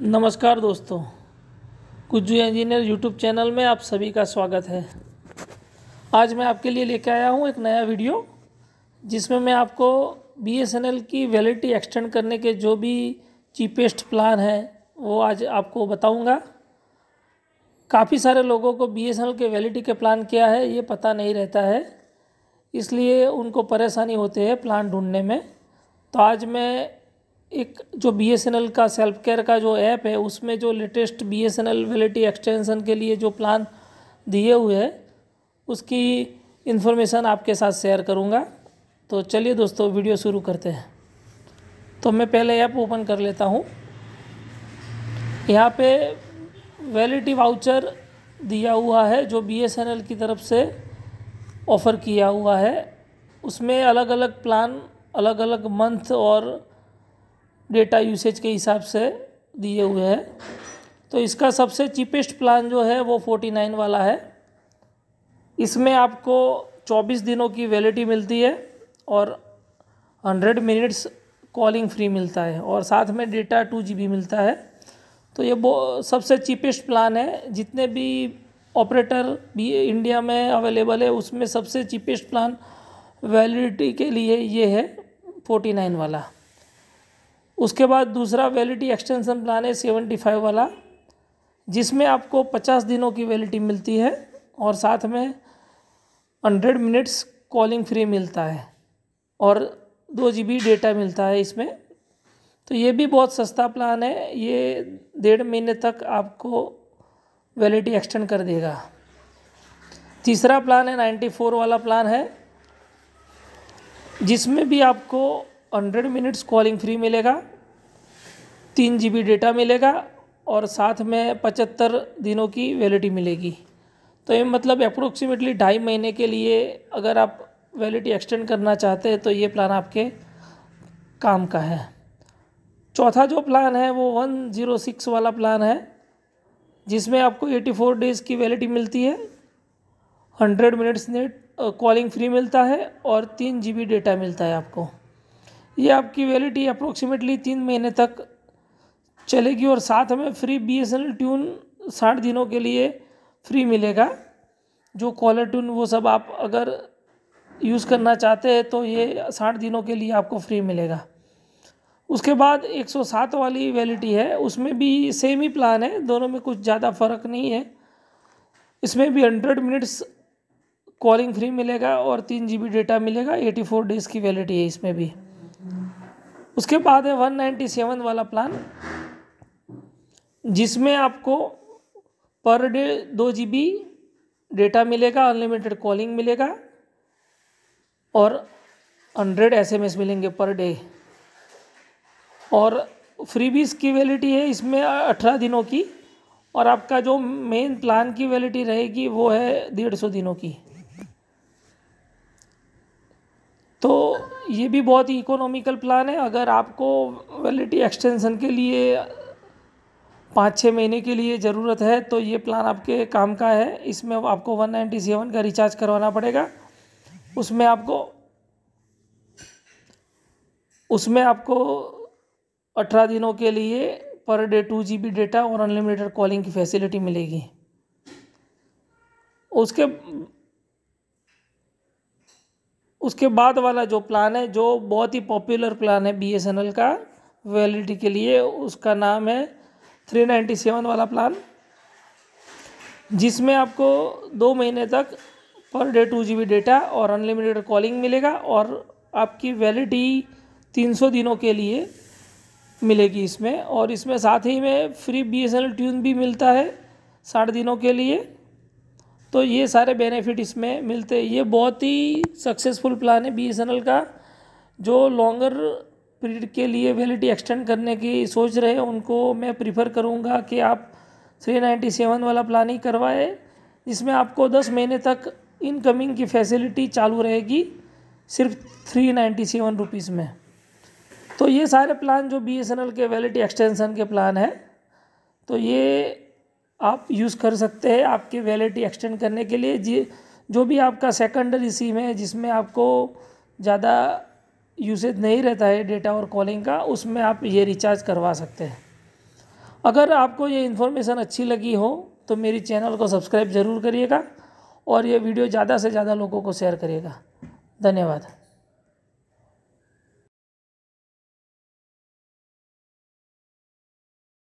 नमस्कार दोस्तों Kuju engineer YouTube channel में आप सभी का स्वागत है आज मैं आपके लिए लेके आया हूँ एक नया वीडियो जिसमें मैं आपको बीएसएनएल की वैलिडिटी एक्सटेंड करने के जो भी चीपेस्ट प्लान है वो आज आपको बताऊंगा काफ़ी सारे लोगों को बीएसएनएल के वैलिडिटी के प्लान क्या है ये पता नहीं रहता है इसलिए उनको परेशानी होती है प्लान ढूँढने में तो आज मैं एक जो बी एस एन एल का सेल्फ केयर का जो ऐप है उसमें जो latest B S N L validity extension के लिए जो प्लान दिए हुए हैं उसकी इन्फॉर्मेशन आपके साथ शेयर करूँगा तो चलिए दोस्तों वीडियो शुरू करते हैं तो मैं पहले ऐप ओपन कर लेता हूँ यहाँ पे वैलिटी वाउचर दिया हुआ है जो बी एस एन एल की तरफ से ऑफ़र किया हुआ है उसमें अलग अलग प्लान अलग अलग मंथ और डेटा यूसेज के हिसाब से दिए हुए हैं तो इसका सबसे चीपेस्ट प्लान जो है वो फोर्टी नाइन वाला है इसमें आपको चौबीस दिनों की वैलिडिटी मिलती है और हंड्रेड मिनट्स कॉलिंग फ्री मिलता है और साथ में डेटा टू जी मिलता है तो ये सबसे चीपेस्ट प्लान है जितने भी ऑपरेटर भी इंडिया में अवेलेबल है उसमें सबसे चीपेस्ट प्लान वैलिडिटी के लिए ये है फोर्टी नाइन वाला उसके बाद दूसरा वैलिडिटी एक्सटेंशन प्लान है सेवेंटी फाइव वाला जिसमें आपको पचास दिनों की वैलिटी मिलती है और साथ में हंड्रेड मिनट्स कॉलिंग फ्री मिलता है और दो जी बी डेटा मिलता है इसमें तो ये भी बहुत सस्ता प्लान है ये डेढ़ महीने तक आपको वैलिटी एक्सटेंड कर देगा तीसरा प्लान है नाइन्टी फोर वाला प्लान है जिसमें भी आपको हंड्रेड मिनट्स कॉलिंग फ्री मिलेगा तीन जी डेटा मिलेगा और साथ में पचहत्तर दिनों की वैलिटी मिलेगी तो ये मतलब अप्रोक्सीमेटली ढाई महीने के लिए अगर आप वैलिटी एक्सटेंड करना चाहते हैं तो ये प्लान आपके काम का है चौथा जो प्लान है वो वन ज़ीरो सिक्स वाला प्लान है जिसमें आपको एटी फोर डेज़ की वैलिटी मिलती है hundred minutes net calling free मिलता है और तीन जी डेटा मिलता है आपको ये आपकी वैलिडिटी अप्रोक्सीमेटली तीन महीने तक चलेगी और साथ में free B S N tune साठ दिनों के लिए फ्री मिलेगा जो कॉलर ट्यून वो सब आप अगर यूज़ करना चाहते हैं तो ये साठ दिनों के लिए आपको फ्री मिलेगा उसके बाद 107 वाली वैलिटी है उसमें भी सेम ही प्लान है दोनों में कुछ ज़्यादा फ़र्क नहीं है इसमें भी 100 मिनट्स कॉलिंग फ्री मिलेगा और तीन जी बी डेटा मिलेगा 84 डेज़ की वैलिटी है इसमें भी उसके बाद है 197 वाला प्लान जिसमें आपको पर डे दो जी बी डेटा मिलेगा अनलिमिटेड कॉलिंग मिलेगा और हंड्रेड एस मिलेंगे पर डे और फ्रीबीज की वैलिटी है इसमें अठारह दिनों की और आपका जो मेन प्लान की वैलिटी रहेगी वो है डेढ़ सौ दिनों की तो ये भी बहुत ही इकोनॉमिकल प्लान है अगर आपको वैलिडिटी एक्सटेंसन के लिए पाँच छः महीने के लिए ज़रूरत है तो ये प्लान आपके काम का है इसमें आपको 197 का रिचार्ज करवाना पड़ेगा उसमें आपको उसमें आपको अठारह दिनों के लिए per day two G B data और अनलिमिटेड कॉलिंग की फैसिलिटी मिलेगी उसके उसके बाद वाला जो प्लान है जो बहुत ही पॉपुलर प्लान है बी का वैलिडिटी के लिए उसका नाम है थ्री नाइन्टी सेवन वाला प्लान जिसमें आपको दो महीने तक per day two G B और अनलिमिटेड कॉलिंग मिलेगा और आपकी वैलिडिटी सौ दिनों के लिए मिलेगी इसमें और इसमें साथ ही में फ्री बी एस ट्यून भी मिलता है साठ दिनों के लिए तो ये सारे बेनिफिट इसमें मिलते हैं ये बहुत ही सक्सेसफुल प्लान है बी का जो लॉन्गर पीरियड के लिए वैलिडिटी एक्सटेंड करने की सोच रहे हैं उनको मैं प्रीफर करूँगा कि आप 397 वाला प्लान ही करवाए जिसमें आपको 10 महीने तक इनकमिंग की फैसिलिटी चालू रहेगी सिर्फ थ्री नाइन्टी सेवन रुपीज़ में तो ये सारे प्लान जो बी एस एन एल के वैलिडिटी एक्सटेंसन के प्लान है तो ये आप यूज़ कर सकते हैं आपकी वैलिडिटी एक्सटेंड करने के लिए जी जो भी आपका सेकेंडरी सिम है जिसमें आपको ज़्यादा यूसेज नहीं रहता है डेटा और कॉलिंग का उसमें आप ये रिचार्ज करवा सकते हैं अगर आपको ये इन्फॉर्मेशन अच्छी लगी हो तो मेरी चैनल को सब्सक्राइब ज़रूर करिएगा और ये वीडियो ज़्यादा से ज़्यादा लोगों को शेयर करिएगा धन्यवाद